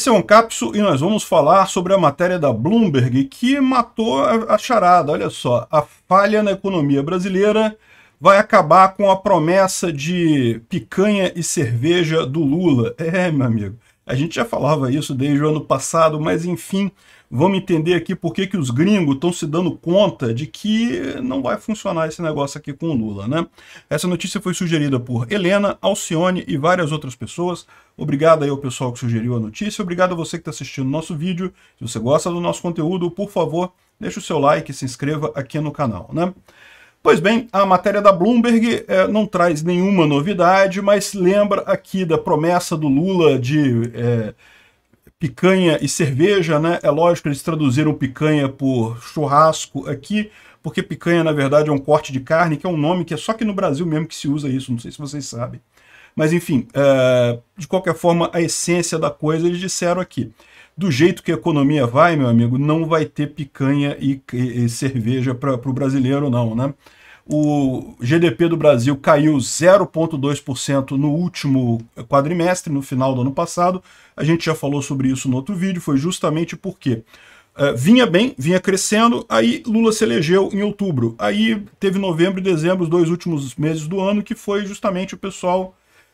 Esse é um capso e nós vamos falar sobre a matéria da Bloomberg que matou a charada. Olha só, a falha na economia brasileira vai acabar com a promessa de picanha e cerveja do Lula. É, meu amigo, a gente já falava isso desde o ano passado, mas enfim, vamos entender aqui por que, que os gringos estão se dando conta de que não vai funcionar esse negócio aqui com o Lula, né? Essa notícia foi sugerida por Helena, Alcione e várias outras pessoas. Obrigado aí ao pessoal que sugeriu a notícia, obrigado a você que está assistindo o nosso vídeo. Se você gosta do nosso conteúdo, por favor, deixe o seu like e se inscreva aqui no canal, né? Pois bem, a matéria da Bloomberg é, não traz nenhuma novidade, mas lembra aqui da promessa do Lula de... É, picanha e cerveja, né? É lógico, eles traduziram picanha por churrasco aqui, porque picanha, na verdade, é um corte de carne, que é um nome que é só que no Brasil mesmo que se usa isso, não sei se vocês sabem. Mas, enfim, é, de qualquer forma, a essência da coisa eles disseram aqui. Do jeito que a economia vai, meu amigo, não vai ter picanha e, e, e cerveja para o brasileiro, não, né? O GDP do Brasil caiu 0,2% no último quadrimestre, no final do ano passado. A gente já falou sobre isso no outro vídeo, foi justamente porque uh, é, vinha bem, vinha crescendo, aí Lula se elegeu em outubro. Aí teve novembro e dezembro, os dois últimos meses do ano, que foi justamente o pessoal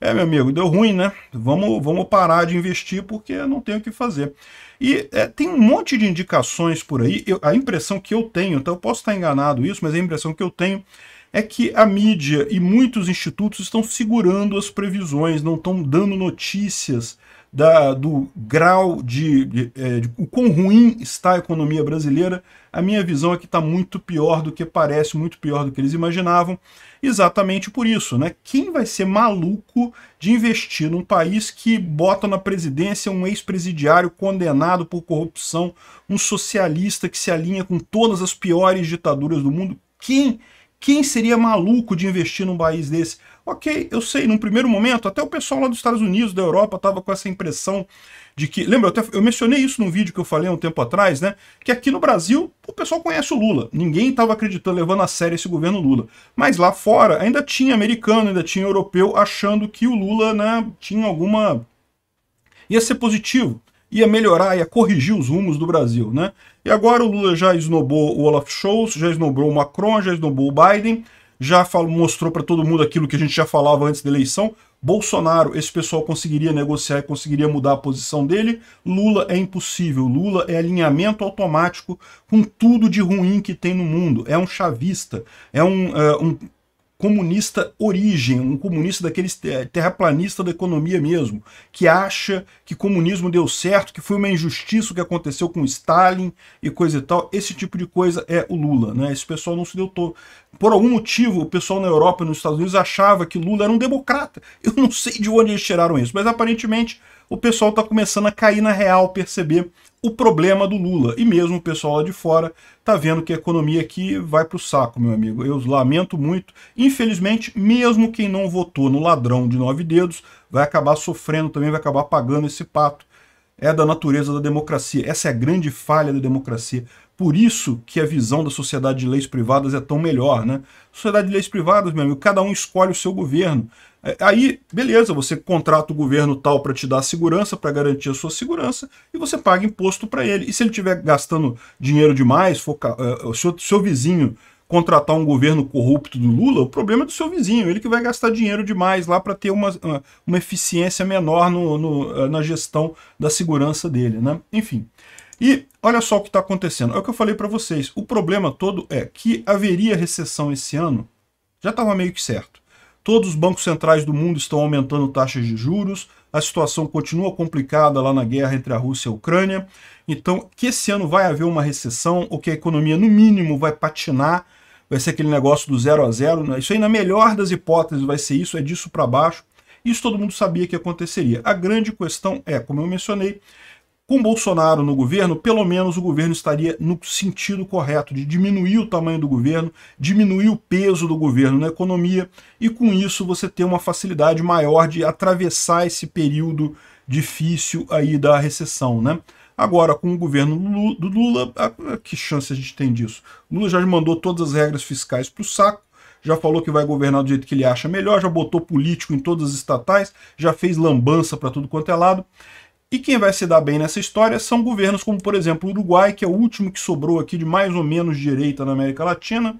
é, meu amigo, deu ruim, né? Vamos, vamos parar de investir porque não tem o que fazer. E é, tem um monte de indicações por aí. Eu, a impressão que eu tenho, então eu posso estar enganado isso, mas a impressão que eu tenho é que a mídia e muitos institutos estão segurando as previsões, não estão dando notícias da, do grau de, de, de, é, de, o quão ruim está a economia brasileira, a minha visão é que está muito pior do que parece, muito pior do que eles imaginavam, exatamente por isso. Né? Quem vai ser maluco de investir num país que bota na presidência um ex-presidiário condenado por corrupção, um socialista que se alinha com todas as piores ditaduras do mundo? Quem quem seria maluco de investir num país desse? Ok, eu sei, num primeiro momento, até o pessoal lá dos Estados Unidos, da Europa, estava com essa impressão de que. Lembra, eu, até, eu mencionei isso num vídeo que eu falei há um tempo atrás, né? Que aqui no Brasil o pessoal conhece o Lula. Ninguém estava acreditando, levando a sério esse governo Lula. Mas lá fora ainda tinha americano, ainda tinha europeu achando que o Lula né, tinha alguma. ia ser positivo ia melhorar, ia corrigir os rumos do Brasil, né? E agora o Lula já esnobou o Olaf Scholz, já esnobou o Macron, já esnobou o Biden, já falou, mostrou para todo mundo aquilo que a gente já falava antes da eleição. Bolsonaro, esse pessoal conseguiria negociar e conseguiria mudar a posição dele. Lula é impossível. Lula é alinhamento automático com tudo de ruim que tem no mundo. É um chavista, é um, é, um comunista origem, um comunista daqueles terraplanista da economia mesmo, que acha que comunismo deu certo, que foi uma injustiça o que aconteceu com Stalin e coisa e tal. Esse tipo de coisa é o Lula, né? Esse pessoal não se deu todo. Por algum motivo, o pessoal na Europa e nos Estados Unidos achava que Lula era um democrata. Eu não sei de onde eles tiraram isso, mas aparentemente o pessoal está começando a cair na real, perceber o problema do Lula. E mesmo o pessoal lá de fora está vendo que a economia aqui vai para o saco, meu amigo. Eu lamento muito. Infelizmente, mesmo quem não votou no ladrão de nove dedos vai acabar sofrendo também, vai acabar pagando esse pato. É da natureza da democracia. Essa é a grande falha da democracia. Por isso que a visão da sociedade de leis privadas é tão melhor, né? Sociedade de leis privadas, meu amigo, cada um escolhe o seu governo. É, aí, beleza, você contrata o governo tal para te dar segurança, para garantir a sua segurança, e você paga imposto para ele. E se ele estiver gastando dinheiro demais, for, uh, seu, seu vizinho contratar um governo corrupto do Lula, o problema é do seu vizinho, ele que vai gastar dinheiro demais lá para ter uma, uma eficiência menor no, no, é, na gestão da segurança dele, né? Enfim. E olha só o que está acontecendo. É o que eu falei para vocês. O problema todo é que haveria recessão esse ano, já estava meio que certo. Todos os bancos centrais do mundo estão aumentando taxas de juros, a situação continua complicada lá na guerra entre a Rússia e a Ucrânia. Então, que esse ano vai haver uma recessão, ou que a economia, no mínimo, vai patinar, vai ser aquele negócio do zero a zero. Né? Isso aí, na melhor das hipóteses, vai ser isso, é disso para baixo. Isso todo mundo sabia que aconteceria. A grande questão é, como eu mencionei, com Bolsonaro no governo, pelo menos o governo estaria no sentido correto de diminuir o tamanho do governo, diminuir o peso do governo na economia e com isso você ter uma facilidade maior de atravessar esse período difícil aí da recessão, né? Agora, com o governo do Lula, que chance a gente tem disso? Lula já mandou todas as regras fiscais para o saco, já falou que vai governar do jeito que ele acha melhor, já botou político em todas as estatais, já fez lambança para tudo quanto é lado. E quem vai se dar bem nessa história são governos como, por exemplo, o Uruguai, que é o último que sobrou aqui de mais ou menos direita na América Latina,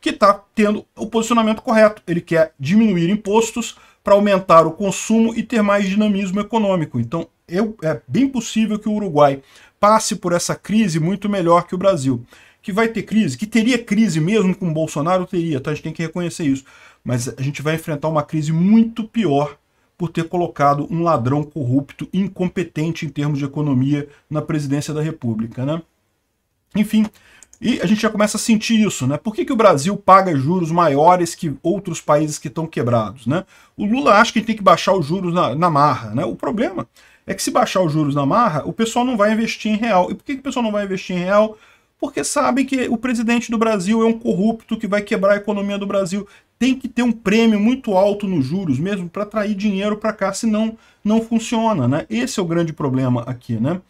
que está tendo o posicionamento correto. Ele quer diminuir impostos para aumentar o consumo e ter mais dinamismo econômico. Então, eu, é bem possível que o Uruguai passe por essa crise muito melhor que o Brasil. Que vai ter crise, que teria crise mesmo com o Bolsonaro, teria, tá? A gente tem que reconhecer isso. Mas a gente vai enfrentar uma crise muito pior por ter colocado um ladrão corrupto, incompetente em termos de economia, na presidência da República. Né? Enfim, e a gente já começa a sentir isso, né? Por que, que o Brasil paga juros maiores que outros países que estão quebrados, né? O Lula acha que tem que baixar os juros na, na, marra, né? O problema é que se baixar os juros na marra, o pessoal não vai investir em real. E por que, que o pessoal não vai investir em real? Porque sabem que o presidente do Brasil é um corrupto que vai quebrar a economia do Brasil tem que ter um prêmio muito alto nos juros mesmo para atrair dinheiro para cá, senão não funciona, né? Esse é o grande problema aqui, né?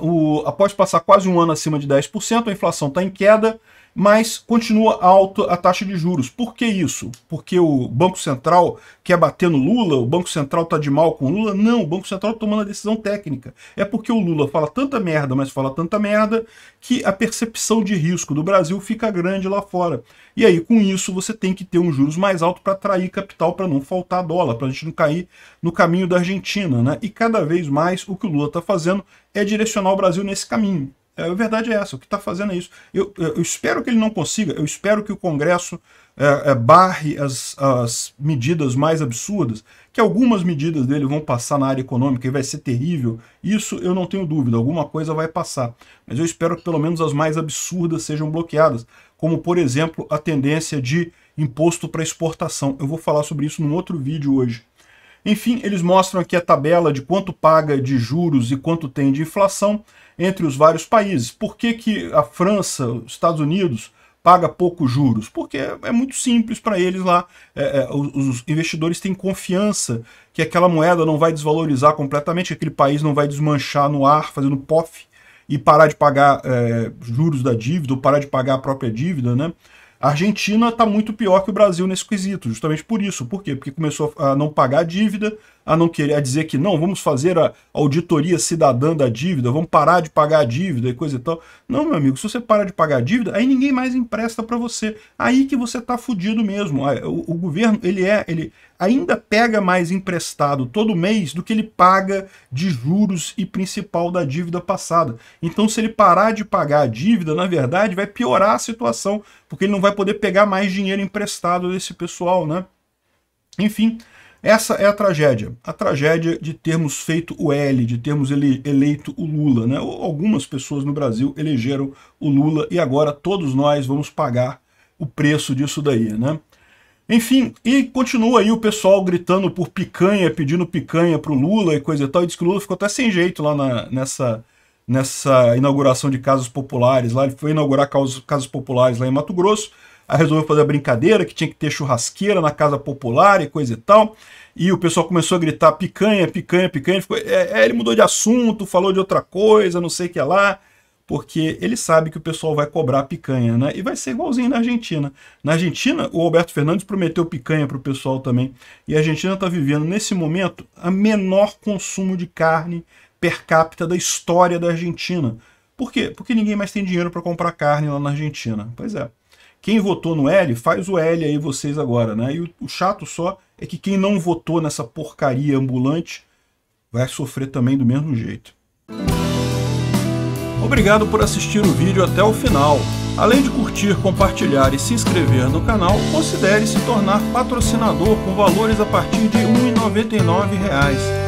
Uh, o, após passar quase um ano acima de 10%, a inflação está em queda, mas continua alta a taxa de juros. Por que isso? Porque o Banco Central quer bater no Lula? O Banco Central está de mal com o Lula? Não, o Banco Central está tomando a decisão técnica. É porque o Lula fala tanta merda, mas fala tanta merda, que a percepção de risco do Brasil fica grande lá fora. E aí, com isso, você tem que ter um juros mais alto para atrair capital, para não faltar dólar, para a gente não cair no caminho da Argentina. Né? E cada vez mais o que o Lula está fazendo é direcionar o Brasil nesse caminho. É, a verdade é essa, o que está fazendo é isso. Eu, eu, espero que ele não consiga, eu espero que o Congresso é, é, barre as, as medidas mais absurdas, que algumas medidas dele vão passar na área econômica e vai ser terrível, isso eu não tenho dúvida, alguma coisa vai passar. Mas eu espero que pelo menos as mais absurdas sejam bloqueadas, como por exemplo a tendência de imposto para exportação. Eu vou falar sobre isso num outro vídeo hoje. Enfim, eles mostram aqui a tabela de quanto paga de juros e quanto tem de inflação entre os vários países. Por que, que a França, os Estados Unidos, paga poucos juros? Porque é, é muito simples para eles lá. É, é, os investidores têm confiança que aquela moeda não vai desvalorizar completamente, que aquele país não vai desmanchar no ar fazendo POF e parar de pagar é, juros da dívida ou parar de pagar a própria dívida, né? A Argentina está muito pior que o Brasil nesse quesito, justamente por isso. Por quê? Porque começou a não pagar a dívida, a não querer a dizer que não, vamos fazer a auditoria cidadã da dívida, vamos parar de pagar a dívida e coisa e tal. Não, meu amigo, se você parar de pagar a dívida, aí ninguém mais empresta para você. Aí que você tá fudido mesmo. O, o governo, ele é, ele ainda pega mais emprestado todo mês do que ele paga de juros e principal da dívida passada. Então, se ele parar de pagar a dívida, na verdade, vai piorar a situação, porque ele não vai poder pegar mais dinheiro emprestado desse pessoal, né? Enfim, essa é a tragédia. A tragédia de termos feito o L, de termos ele, eleito o Lula. Né? Algumas pessoas no Brasil elegeram o Lula e agora todos nós vamos pagar o preço disso daí. Né? Enfim, e continua aí o pessoal gritando por picanha, pedindo picanha para o Lula e coisa e tal. E diz que o Lula ficou até sem jeito lá na, nessa, nessa inauguração de casas populares. Lá ele foi inaugurar casas, casas populares lá em Mato Grosso Aí resolveu fazer a brincadeira que tinha que ter churrasqueira na casa popular e coisa e tal. E o pessoal começou a gritar picanha, picanha, picanha. Ele, ficou, é, é, ele mudou de assunto, falou de outra coisa, não sei o que lá. Porque ele sabe que o pessoal vai cobrar picanha, né? E vai ser igualzinho na Argentina. Na Argentina, o Alberto Fernandes prometeu picanha para o pessoal também. E a Argentina está vivendo, nesse momento, a menor consumo de carne per capita da história da Argentina. Por quê? Porque ninguém mais tem dinheiro para comprar carne lá na Argentina. Pois é. Quem votou no L, faz o L aí vocês agora, né? E o, o chato só é que quem não votou nessa porcaria ambulante vai sofrer também do mesmo jeito. Obrigado por assistir o vídeo até o final. Além de curtir, compartilhar e se inscrever no canal, considere se tornar patrocinador com valores a partir de R$ 1,99